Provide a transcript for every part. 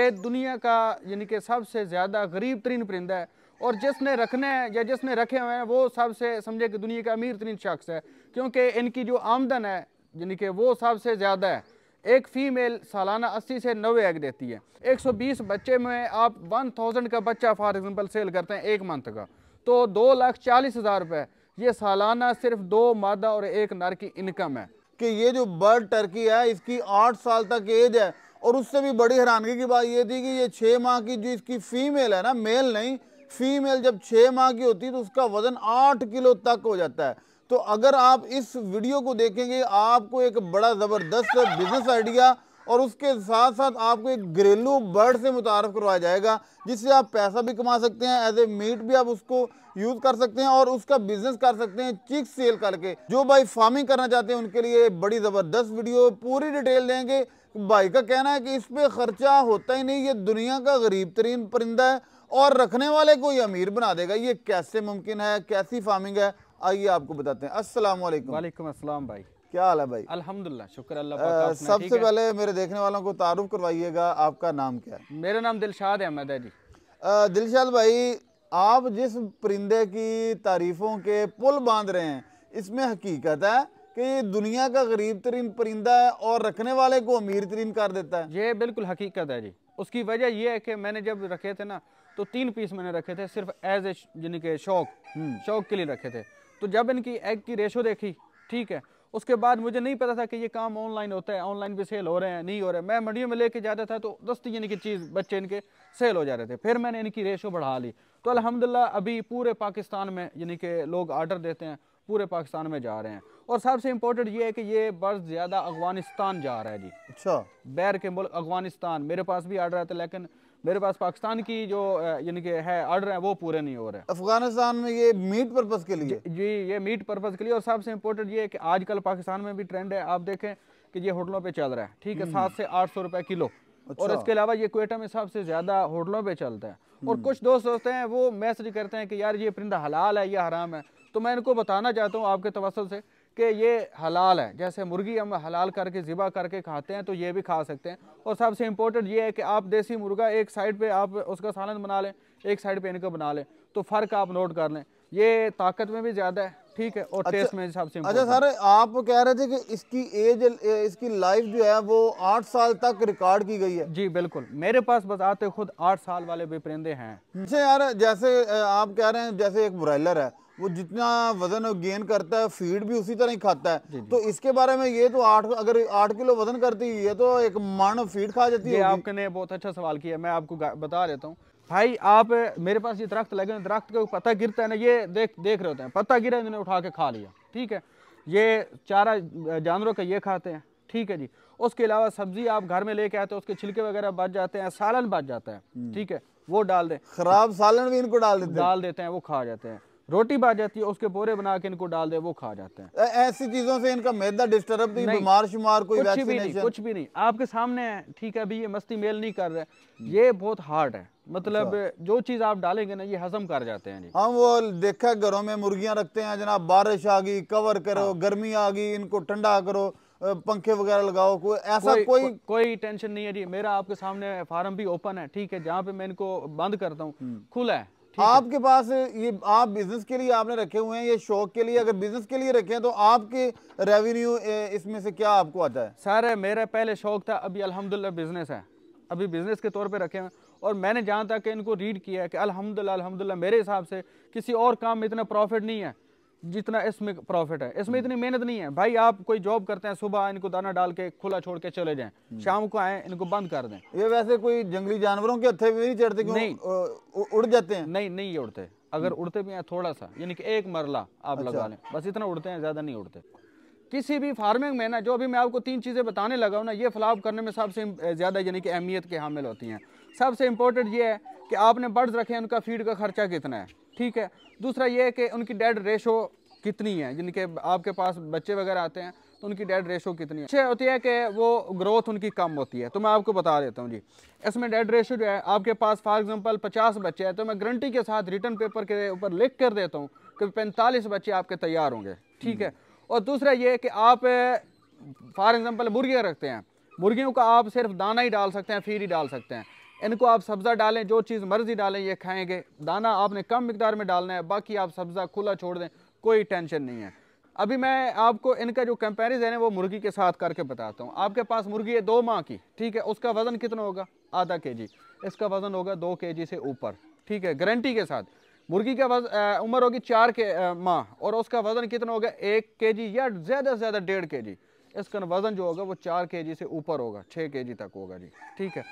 ये दुनिया का यानी कि सबसे ज़्यादा गरीब तरीन परिंदा है और जिसने रखना है या जिसने रखे हुए हैं वो सबसे समझे कि दुनिया का अमीर तरीन शख्स है क्योंकि इनकी जो आमदन है यानी कि वो सबसे ज़्यादा है एक फ़ीमेल सालाना 80 से 90 एग देती है 120 बच्चे में आप 1000 का बच्चा फॉर एग्ज़ाम्पल सेल करते हैं एक मंथ का तो दो लाख चालीस हज़ार रुपये ये सालाना सिर्फ दो मादा और एक नर की इनकम है कि ये जो बर्ड टर्की है इसकी आठ साल तक एज है और उससे भी बड़ी हैरानगी की बात ये थी कि ये छः माह की जो इसकी फीमेल है ना मेल नहीं फीमेल जब छः माह की होती है तो उसका वज़न आठ किलो तक हो जाता है तो अगर आप इस वीडियो को देखेंगे आपको एक बड़ा ज़बरदस्त बिजनेस आइडिया और उसके साथ साथ आपको एक घरेलू बर्ड से मुतारफ़ करवाया जाएगा जिससे आप पैसा भी कमा सकते हैं एज ए मीट भी आप उसको यूज़ कर सकते हैं और उसका बिजनेस कर सकते हैं चिक्स सेल करके जो भाई फार्मिंग करना चाहते हैं उनके लिए बड़ी ज़बरदस्त वीडियो पूरी डिटेल देंगे भाई का कहना है कि इस पर ख़र्चा होता ही नहीं ये दुनिया का गरीब तरीन परिंदा है और रखने वाले को ये अमीर बना देगा ये कैसे मुमकिन है कैसी फार्मिंग है आइए आपको बताते हैं असलम वालेकुम वालेकुम भाई क्या हाल है भाई अल्हम्दुलिल्लाह शुक्र अल्लाह सबसे पहले मेरे देखने वालों को तारुफ करवाइएगा आपका नाम क्या है मेरा नाम दिलशाद अहमद है जी दिलशाद भाई आप जिस परिंदे की तारीफों के पुल बांध रहे हैं इसमें हकीकत है कि ये दुनिया का गरीब तरीन परिंदा है और रखने वाले को अमीर तरीन कर देता है ये बिल्कुल हकीकत है जी उसकी वजह यह है कि मैंने जब रखे थे ना तो तीन पीस मैंने रखे थे सिर्फ एज ए शौक हम्म। शौक के लिए रखे थे तो जब इनकी एग की रेशो देखी ठीक है उसके बाद मुझे नहीं पता था कि ये काम ऑनलाइन होता है ऑनलाइन भी सेल हो रहे हैं नहीं हो रहे हैं मैं मंडियों में लेके जाता था तो दस्ती यानी कि चीज़ बच्चे इनके सेल हो जा रहे थे फिर मैंने इनकी रेशो बढ़ा ली तो अलहमदिल्ला अभी पूरे पाकिस्तान में यानी कि लोग आर्डर देते हैं पूरे पाकिस्तान में जा रहे हैं और सबसे इम्पोर्टेंट ये है कि ये बर्ड ज़्यादा अफगानिस्तान जा रहा है जी अच्छा बैर के मुल्क अफगानिस्तान मेरे पास भी आर्डर आता है लेकिन मेरे पास पाकिस्तान की जो यानी कि है आर्डर है वो पूरे नहीं हो रहे अफगानिस्तान में ये मीट पर्पज़ के लिए जी ये मीट पर्पज़ के लिए और सबसे इम्पोर्टेंट ये है कि आजकल पाकिस्तान में भी ट्रेंड है आप देखें कि ये होटलों पे चल रहा है ठीक है सात हम्म। से आठ सौ रुपये किलो अच्छा। और इसके अलावा ये कोयटा में सबसे ज़्यादा होटलों पर चलता है और हम्म। कुछ दोस्त होते हैं वो मैसेज करते हैं कि यार ये परिंदा हलाल है या हराम है तो मैं इनको बताना चाहता हूँ आपके तवसल से कि ये हलाल है जैसे मुर्गी हम हलाल करके ज़िबा करके खाते हैं तो ये भी खा सकते हैं और सबसे इम्पोर्टेंट ये है कि आप देसी मुर्गा एक साइड पे आप उसका सालन बना लें एक साइड पे इनका बना लें तो फ़र्क आप नोट कर लें ये ताकत में भी ज़्यादा है ठीक है और अच्छा, टेस्ट में हिसाब से अच्छा सर आप कह रहे थे कि इसकी एज इसकी लाइफ जो है वो आठ साल तक रिकॉर्ड की गई है जी बिल्कुल मेरे पास बताते खुद आठ साल वाले भी परिंदे हैं अच्छा यार जैसे आप कह रहे हैं जैसे एक ब्रायलर है वो जितना वजन गेन करता है फीड भी उसी तरह ही खाता है जी जी। तो इसके बारे में ये तो आठ अगर आठ किलो वजन करती है तो एक मन फीड खा जाती है आपने बहुत अच्छा सवाल किया मैं आपको बता देता हूँ भाई आप मेरे पास ये दरख्त लगे दरख्त का पत्ता गिरता है ना ये देख देख रहे होते हैं पत्ता गिरा इन्होंने उठा के खा लिया ठीक है ये चारा जानवरों का ये खाते हैं ठीक है जी उसके अलावा सब्जी आप घर में लेके आते हो उसके छिलके वगैरह बच जाते हैं सालन बच जाता है हम्म। ठीक है वो डाल दें खराब सालन भी इनको डाल देते हैं डाल देते हैं वो खा जाते हैं रोटी बाज जाती है उसके बोरे बना के इनको डाल दे वो खा जाते हैं ऐसी चीजों से इनका मैदा डिस्टर्ब नहीं बीमार शुमार कोई कुछ भी नहीं कुछ भी नहीं आपके सामने है ठीक है अभी ये मस्ती मेल नहीं कर रहे ये बहुत हार्ड है मतलब अच्छा। जो चीज आप डालेंगे ना ये हजम कर जाते हैं जी हम हाँ, वो देखा घरों में मुर्गियां रखते हैं जनाब बारिश आ गई कवर करो हाँ। गर्मी आ गई इनको ठंडा करो पंखे वगैरह लगाओ कोई ऐसा कोई कोई, को, कोई टेंशन नहीं है जी मेरा आपके सामने फार्म भी ओपन है ठीक है जहाँ पे मैं इनको बंद करता हूँ हम्म। खुला है आपके पास ये आप बिजनेस के लिए आपने रखे हुए हैं ये शौक के लिए अगर बिजनेस के लिए रखे हैं तो आपके रेवेन्यू इसमें से क्या आपको आता है सर मेरा पहले शौक था अभी अलहमदुल्ला बिजनेस है अभी बिजनेस के तौर पर रखे हैं और मैंने जहाँ तक इनको रीड किया है कि अलहमदुल्ला अलहमदुल्ला मेरे हिसाब से किसी और काम में इतना प्रॉफिट नहीं है जितना इसमें प्रॉफिट है इसमें हम्म। इतनी मेहनत नहीं है भाई आप कोई जॉब करते हैं सुबह इनको दाना डाल के खुला छोड़ के चले जाएं हम्म। शाम को आए इनको बंद कर दें ये वैसे कोई जंगली जानवरों के हथे भी नहीं चढ़ते नहीं उड़ जाते हैं नहीं नहीं ये उड़ते अगर हम्म। उड़ते भी हैं थोड़ा सा यानी कि एक मरला आप अच्छा। लगा लें बस इतना उड़ते हैं ज्यादा नहीं उड़ते किसी भी फार्मिंग में ना जो अभी मैं आपको तीन चीज़ें बताने लगा हूँ ना ये फ्लाप करने में सबसे ज़्यादा यानी कि अहमियत के हामिल होती हैं सबसे इम्पोर्टेंट ये है कि आपने बर्ड्स रखे हैं उनका फीड का खर्चा कितना है ठीक है दूसरा ये है कि उनकी डेड रेशो कितनी है जिनके आपके पास बच्चे वगैरह आते हैं तो उनकी डेड रेशो कितनी है अच्छी होती है कि वो ग्रोथ उनकी कम होती है तो मैं आपको बता देता हूँ जी इसमें डेड रेशो जो है आपके पास फॉर एग्जांपल 50 बच्चे हैं तो मैं गारंटी के साथ रिटर्न पेपर के ऊपर लिख कर देता हूँ कि पैंतालीस बच्चे आपके तैयार होंगे ठीक है और दूसरा ये कि आप फॉर एग्ज़ाम्पल मुर्गियाँ रखते हैं मुर्गियों का आप सिर्फ दाना ही डाल सकते हैं फिर ही डाल सकते हैं इनको आप सब्ज़ा डालें जो चीज़ मर्ज़ी डालें ये खाएंगे दाना आपने कम मकदार में डालना है बाकी आप सब्ज़ा खुला छोड़ दें कोई टेंशन नहीं है अभी मैं आपको इनका जो कंपेरिजन है वो मुर्गी के साथ करके बताता हूँ आपके पास मुर्गी है दो माह की ठीक है उसका वज़न कितना होगा आधा के जी इसका वज़न होगा दो के जी से ऊपर ठीक है गारंटी के साथ मुर्गी का वजन उम्र होगी चार के माह और उसका वज़न कितना होगा एक के जी या ज़्यादा से ज़्यादा डेढ़ के जी इसका वज़न जो होगा वो चार के जी से ऊपर होगा छः के जी तक होगा जी ठीक है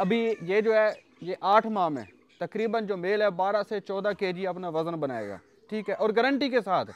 अभी ये जो है ये आठ माह में तकरीबन जो मेल है बारह से चौदह के जी अपना वज़न बनाएगा ठीक है और गारंटी के साथ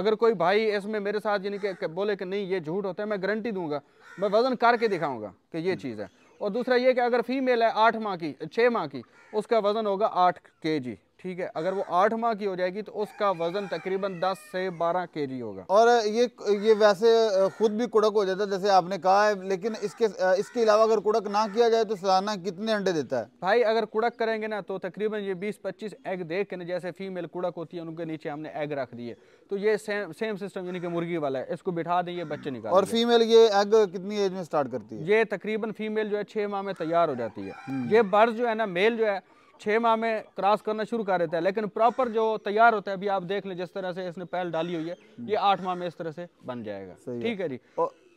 अगर कोई भाई इसमें मेरे साथ यानी कि बोले कि नहीं ये झूठ होता है मैं गारंटी दूंगा मैं वज़न करके दिखाऊंगा कि ये चीज़ है और दूसरा ये कि अगर फीमेल है आठ माह की छः माह की उसका वज़न होगा आठ के जी ठीक है अगर वो आठ माह की हो जाएगी तो उसका वजन तकरीबन दस से बारह के जी होगा और ये ये वैसे खुद भी कुड़क हो जाता है जैसे आपने कहा है लेकिन इसके इसके अलावा अगर कुड़क ना किया जाए तो सालाना कितने अंडे देता है भाई अगर कुड़क करेंगे ना तो तकरीबन ये बीस पच्चीस एग देख के ना जैसे फीमेल कुड़क होती है उनके नीचे हमने एग रख दिए तो ये सेम सेम सिस्टम यानी कि मुर्गी वाला है इसको बिठा दें ये बच्चे निकाल और फीमेल ये एग कितनी एज में स्टार्ट करती है ये तकरीबन फीमेल जो है छह माह में तैयार हो जाती है हम्म। ये बर्ड जो है ना मेल जो है छः माह में क्रॉस करना शुरू कर देता है लेकिन प्रॉपर जो तैयार होता है अभी आप देख लें जिस तरह से इसने पहल डाली हुई है ये हम्म। आठ माह में इस तरह से बन जाएगा ठीक है जी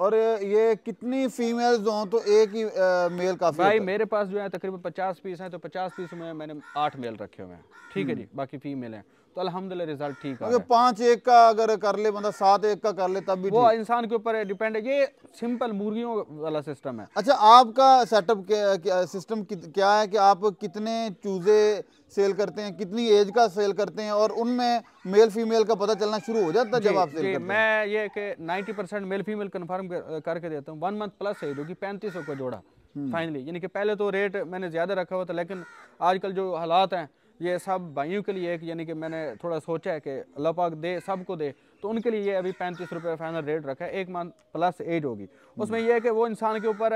और ये कितनी फीमेल्स हों तो एक ही आ, मेल काफी भाई मेरे पास जो है तकरीबन पचास पीस हैं तो पचास पीस में मैंने आठ मेल रखे हुए हैं ठीक है हम्म। जी बाकी फीमेल हैं तो अलहमदिल्ला रिजल्ट ठीक है पाँच एक का अगर कर ले मतलब सात एक का कर ले तब भी वो इंसान के ऊपर डिपेंड है ये सिंपल मुर्गियों वाला सिस्टम है अच्छा आपका सेटअप सिस्टम क्या है कि आप कितने चूजे सेल करते हैं कितनी एज का सेल करते हैं और उनमें मेल फीमेल का पता चलना शुरू हो जाता है जब आप सेल करते मैं ये कि 90 परसेंट मेल फीमेल कंफर्म कर, करके देता हूँ वन मंथ प्लस है जो कि पैंतीस सौ का जोड़ा हम्म। फाइनली यानी कि पहले तो रेट मैंने ज़्यादा रखा हुआ था लेकिन आजकल जो हालात हैं ये सब भाइयों के लिए एक यानी कि मैंने थोड़ा सोचा है कि अल्लाह पाक दे सबको दे तो उनके लिए ये अभी पैंतीस रुपये फाइनल रेट रखा है एक मंथ प्लस एज होगी उसमें यह है कि वो इंसान के ऊपर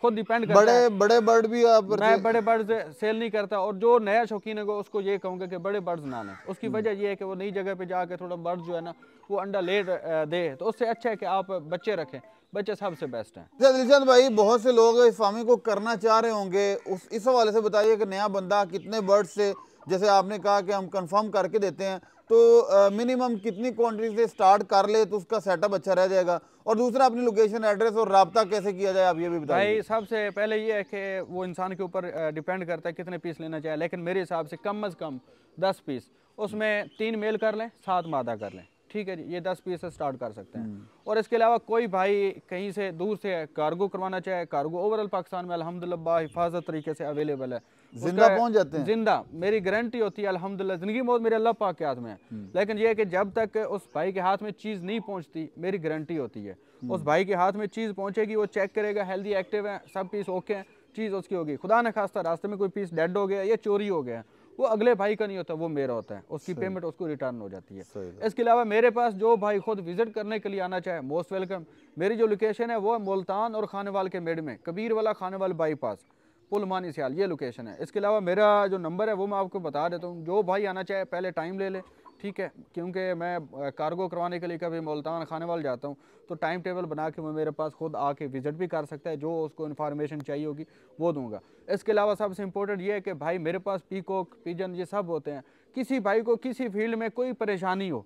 खुद डिपेंड करता बड़े बड़े बर्ड भी आप मैं बड़े बर्ड से सेल नहीं करता और जो नया शौकीन है उसको ये कहूँगा कि बड़े बर्ड ना लें उसकी हम्म। वजह ये है कि वो नई जगह पे जाके थोड़ा बर्ड जो है ना वो अंडा ले दे तो उससे अच्छा है कि आप बच्चे रखें बच्चे सबसे बेस्ट हैं अच्छा, दिलचंद भाई बहुत से लोग इस फार्मिंग को करना चाह रहे होंगे उस इस हवाले से बताइए कि नया बंदा कितने बर्ड से जैसे आपने कहा कि हम कन्फर्म करके देते हैं तो मिनिमम कितनी क्वान्टिटी से स्टार्ट कर ले तो उसका सेटअप अच्छा रह जाएगा और दूसरा अपनी लोकेशन एड्रेस और रबता कैसे किया जाए आप ये भी बताइए भाई सबसे पहले ये है कि वो इंसान के ऊपर डिपेंड करता है कितने पीस लेना चाहे लेकिन मेरे हिसाब से कम अज़ कम दस पीस उसमें तीन मेल कर लें सात मादा कर लें ठीक है ये दस पीस स्टार्ट कर सकते हैं हम्म। और इसके अलावा कोई भाई कहीं से दूर से कार्गो करवाना चाहे कार्गो ओवरऑल पाकिस्तान में अलहमदिल्ला हिफाजत तरीके से अवेलेबल है जिंदा पहुंच जाते हैं जिंदा मेरी गारंटी होती है अलहमदिल्ला ज़िंदगी मौत मेरे अल्लाह पाक के हाथ में है हम्म। लेकिन यह है कि जब तक उस भाई के हाथ में चीज़ नहीं पहुंचती मेरी गारंटी होती है हम्म। उस भाई के हाथ में चीज़ पहुंचेगी वो चेक करेगा हेल्दी एक्टिव है सब पीस ओके हैं चीज़ उसकी होगी खुदा न खास्ता रास्ते में कोई पीस डेड हो गया या चोरी हो गया वो अगले भाई का नहीं होता वो मेरा होता है उसकी पेमेंट उसको रिटर्न हो जाती है इसके अलावा मेरे पास जो भाई खुद विजिट करने के लिए आना चाहे मोस्ट वेलकम मेरी जो लोकेशन है वो है मुल्तान और खानेवाल के मेड में कबीर वाला खानेवाल बाईपास पुलमानी सियाल ये लोकेशन है इसके अलावा मेरा जो नंबर है वो मैं आपको बता देता हूँ जो भाई आना चाहे पहले टाइम ले ले ठीक है क्योंकि मैं कार्गो करवाने के लिए कभी मुल्तान वाल जाता हूँ तो टाइम टेबल बना के वो मेरे पास खुद आके विज़िट भी कर सकता है जो उसको इन्फॉर्मेशन चाहिए होगी वो दूंगा इसके अलावा सबसे इम्पोर्टेंट ये है कि भाई मेरे पास कोक पिजन ये सब होते हैं किसी भाई को किसी फील्ड में कोई परेशानी हो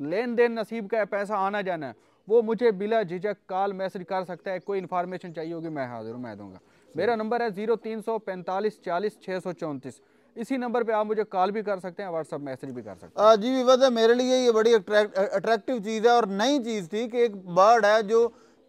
लेन देन नसीब का पैसा आना जाना है वो मुझे बिला झिझक कॉल मैसेज कर सकता है कोई इन्फॉर्मेशन चाहिए होगी मैं हाजिर हूँ मैं दूँगा मेरा नंबर है जीरो तीन सौ पैंतालीस चालीस छः सौ चौंतीस इसी नंबर पे आप मुझे कॉल भी कर सकते हैं व्हाट्सअप मैसेज भी कर सकते हैं जी विवाद है मेरे लिए ये बड़ी अट्रैक्टिव चीज़ है और नई चीज़ थी कि एक बर्ड है जो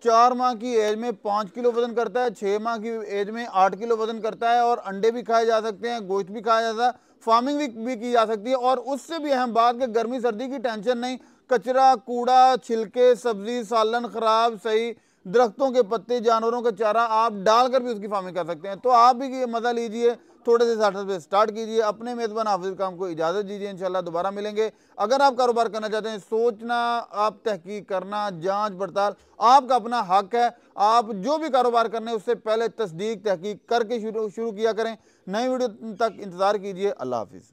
चार माह की एज में पाँच किलो वजन करता है छः माह की एज में आठ किलो वजन करता है और अंडे भी खाए जा सकते हैं गोश्त भी खाया जाता है फार्मिंग भी, भी की जा सकती है और उससे भी अहम बात कि गर्मी सर्दी की टेंशन नहीं कचरा कूड़ा छिलके सब्जी सालन खराब सही दरख्तों के पत्ते जानवरों का चारा आप डालकर भी उसकी फार्मिंग कर सकते हैं तो आप भी मज़ा लीजिए थोड़े से साठ रुपये स्टार्ट कीजिए अपने मेज़बान हाफिज काम को इजाज़त दीजिए इंशाल्लाह दोबारा मिलेंगे अगर आप कारोबार करना चाहते हैं सोचना आप तहकीक करना जाँच पड़ताल आपका अपना हक है आप जो भी कारोबार करने उससे पहले तस्दीक तहकीक करके शुरू शुरू किया करें नई वीडियो तक इंतज़ार कीजिए अल्लाह हाफिज़